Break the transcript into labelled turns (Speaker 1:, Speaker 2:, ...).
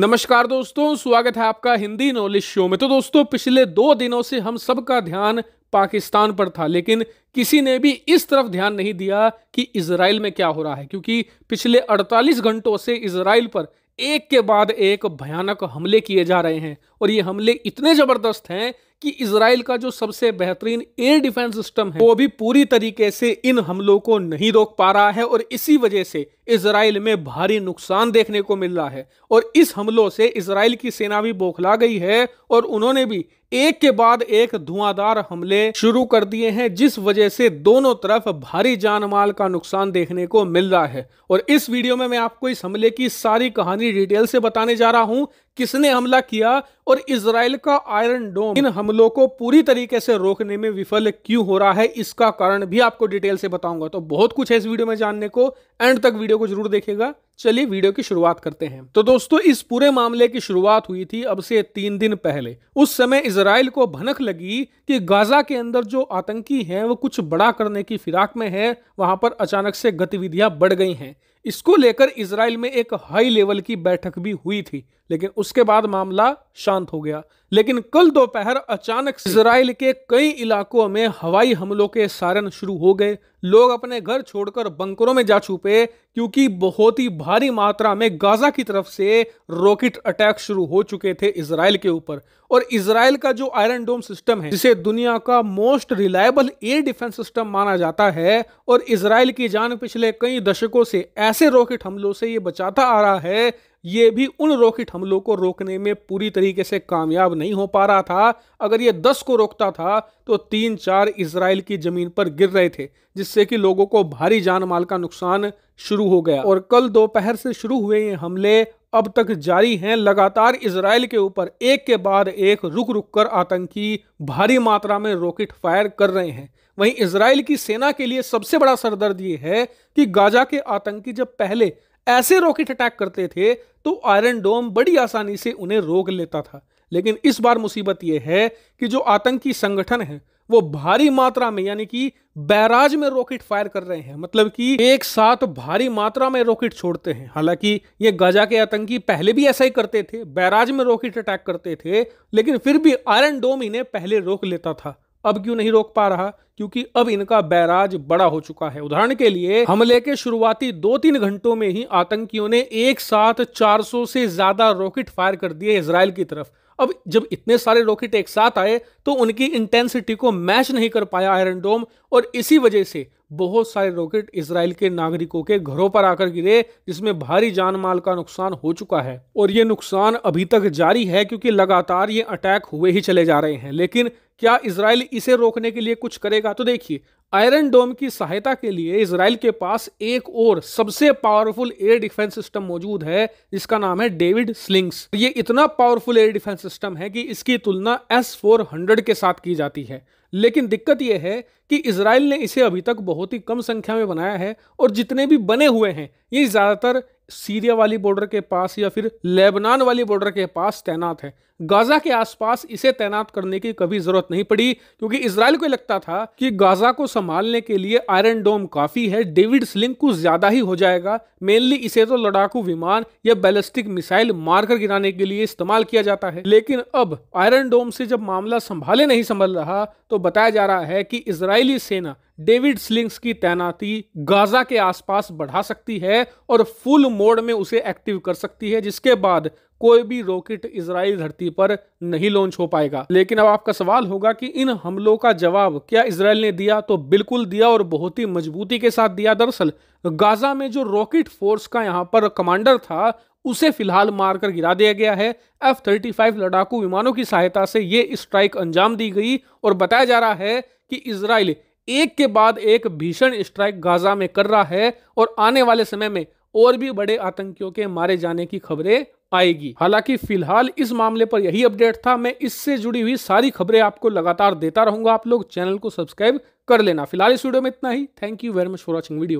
Speaker 1: नमस्कार दोस्तों स्वागत है आपका हिंदी नॉलेज शो में तो दोस्तों पिछले दो दिनों से हम सबका ध्यान पाकिस्तान पर था लेकिन किसी ने भी इस तरफ ध्यान नहीं दिया कि इसराइल में क्या हो रहा है क्योंकि पिछले 48 घंटों से इसराइल पर एक के बाद एक भयानक हमले किए जा रहे हैं और ये हमले इतने ज़बरदस्त हैं कि इसराइल का जो सबसे बेहतरीन एयर डिफेंस सिस्टम है वो भी पूरी तरीके से इन हमलों को नहीं रोक पा रहा है और इसी वजह से इसराइल में भारी नुकसान देखने को मिल रहा है और इस हमलों से इसराइल की सेना भी बौखला गई है और उन्होंने भी एक के बाद एक धुआंधार हमले शुरू कर दिए हैं जिस वजह से दोनों तरफ भारी जानमाल का नुकसान देखने को मिल रहा है और इस वीडियो में मैं आपको इस हमले की सारी कहानी डिटेल से बताने जा रहा हूं किसने हमला किया और इसराइल का आयरन डोम इन हमलों को पूरी तरीके से रोकने में विफल क्यों हो रहा है इसका कारण भी आपको डिटेल से बताऊंगा तो बहुत कुछ है इस वीडियो में जानने को एंड तक वीडियो को जरूर देखेगा चलिए वीडियो की शुरुआत करते हैं तो दोस्तों इस पूरे मामले की शुरुआत हुई थी अब से तीन दिन पहले उस समय इसराइल को भनक लगी कि गाजा के अंदर जो आतंकी हैं वो कुछ बड़ा करने की फिराक में है वहां पर अचानक से गतिविधियां बढ़ गई हैं इसको लेकर इसराइल में एक हाई लेवल की बैठक भी हुई थी लेकिन उसके बाद मामला शांत हो गया लेकिन कल दोपहर अचानक इसराइल के कई इलाकों में हवाई हमलों के सारण शुरू हो गए लोग अपने घर छोड़कर बंकरों में जा छुपे क्योंकि बहुत ही भारी मात्रा में गाजा की तरफ से रॉकेट अटैक शुरू हो चुके थे इसराइल के ऊपर और इसराइल का जो आयरन डोम सिस्टम है जिसे दुनिया का most reliable air defence system माना जाता है और इसराइल की जान पिछले कई दशकों से ऐसे रॉकेट हमलों से ये बचाता आ रहा है ये भी उन रॉकेट हमलों को रोकने में पूरी तरीके से कामयाब नहीं हो पा रहा था अगर ये दस को रोकता था तो तीन चार इसराइल की जमीन पर गिर रहे थे जिससे कि लोगों को भारी जान माल का नुकसान शुरू हो गया और कल दोपहर से शुरू हुए ये हमले अब तक जारी हैं लगातार इसराइल के ऊपर एक के बाद एक रुक रुक कर आतंकी भारी मात्रा में रॉकेट फायर कर रहे हैं वहीं इसराइल की सेना के लिए सबसे बड़ा सरदर्द ये है कि गाजा के आतंकी जब पहले ऐसे रॉकेट अटैक करते थे तो आयरन डोम बड़ी आसानी से उन्हें रोक लेता था लेकिन इस बार मुसीबत यह है कि जो आतंकी संगठन है वो भारी मात्रा में यानी कि बैराज में रॉकेट फायर कर रहे हैं मतलब कि एक साथ भारी मात्रा में रॉकेट छोड़ते हैं हालांकि ये गाजा के आतंकी पहले भी ऐसा ही करते थे बैराज में रॉकेट अटैक करते थे लेकिन फिर भी आयरन डोम इन्हें पहले रोक लेता था अब क्यों नहीं रोक पा रहा क्योंकि अब इनका बैराज बड़ा हो चुका है उदाहरण के लिए हमले के शुरुआती दो तीन घंटों में ही आतंकियों ने एक साथ 400 से ज्यादा रॉकेट फायर कर दिए इसराइल की तरफ अब जब इतने सारे रॉकेट एक साथ आए तो उनकी इंटेंसिटी को मैच नहीं कर पाया आयरन डोम और इसी वजह से बहुत सारे रॉकेट इसराइल के नागरिकों के घरों पर आकर गिरे जिसमें भारी जान माल का नुकसान हो चुका है और ये नुकसान अभी तक जारी है क्योंकि लगातार ये अटैक हुए ही चले जा रहे हैं लेकिन क्या इसराइल इसे रोकने के लिए कुछ करेगा तो देखिए आयरन डोम की सहायता के लिए इसराइल के पास एक और सबसे पावरफुल एयर डिफेंस सिस्टम मौजूद है जिसका नाम है डेविड स्लिंग्स ये इतना पावरफुल एयर डिफेंस सिस्टम है कि इसकी तुलना एस फोर हंड्रेड के साथ की जाती है लेकिन दिक्कत यह है कि इसराइल ने इसे अभी तक बहुत ही कम संख्या में बनाया है और जितने भी बने हुए हैं ये ज़्यादातर सीरिया वाली बॉर्डर के पास या फिर लेबनान वाली बॉर्डर के पास तैनात है गाजा के आसपास इसे तैनात करने की कभी जरूरत नहीं पड़ी क्योंकि इसराइल को लगता था कि गाजा को संभालने के लिए आयरन डोम काफी है डेविड स्लिंग कुछ ज्यादा ही हो जाएगा मेनली इसे तो लड़ाकू विमान या बैलिस्टिक मिसाइल मारकर गिराने के लिए इस्तेमाल किया जाता है लेकिन अब आयरन डोम से जब मामला संभाले नहीं संभल रहा तो बताया जा रहा है कि इसराइली सेना डेविड स्लिंग्स की तैनाती गाजा के आसपास बढ़ा सकती है और फुल मोड में उसे एक्टिव कर सकती है जिसके बाद कोई भी रॉकेट इसराइल धरती पर नहीं लॉन्च हो पाएगा लेकिन अब आपका सवाल होगा कि इन हमलों का जवाब क्या इसराइल ने दिया तो बिल्कुल दिया और बहुत ही मजबूती के साथ दिया दरअसल गाजा में जो रॉकेट फोर्स का यहाँ पर कमांडर था उसे फिलहाल मारकर गिरा दिया गया है एफ थर्टी फाइव लड़ाकू विमानों की सहायता से ये स्ट्राइक अंजाम दी गई और बताया जा रहा है कि इसराइल एक के बाद एक भीषण स्ट्राइक गाजा में कर रहा है और आने वाले समय में और भी बड़े आतंकियों के मारे जाने की खबरें आएगी हालांकि फिलहाल इस मामले पर यही अपडेट था मैं इससे जुड़ी हुई सारी खबरें आपको लगातार देता रहूंगा आप लोग चैनल को सब्सक्राइब कर लेना फिलहाल इस वीडियो में इतना ही thank you very much for watching video